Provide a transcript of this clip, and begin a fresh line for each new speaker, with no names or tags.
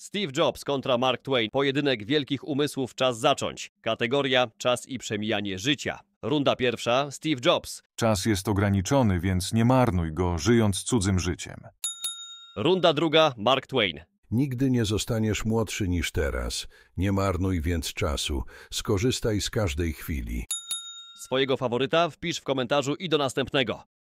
Steve Jobs kontra Mark Twain. Pojedynek wielkich umysłów czas zacząć. Kategoria czas i przemijanie życia. Runda pierwsza Steve Jobs.
Czas jest ograniczony, więc nie marnuj
go żyjąc cudzym życiem.
Runda druga Mark Twain.
Nigdy nie zostaniesz młodszy niż teraz. Nie marnuj więc czasu. Skorzystaj z każdej chwili.
Swojego faworyta wpisz w komentarzu i do następnego.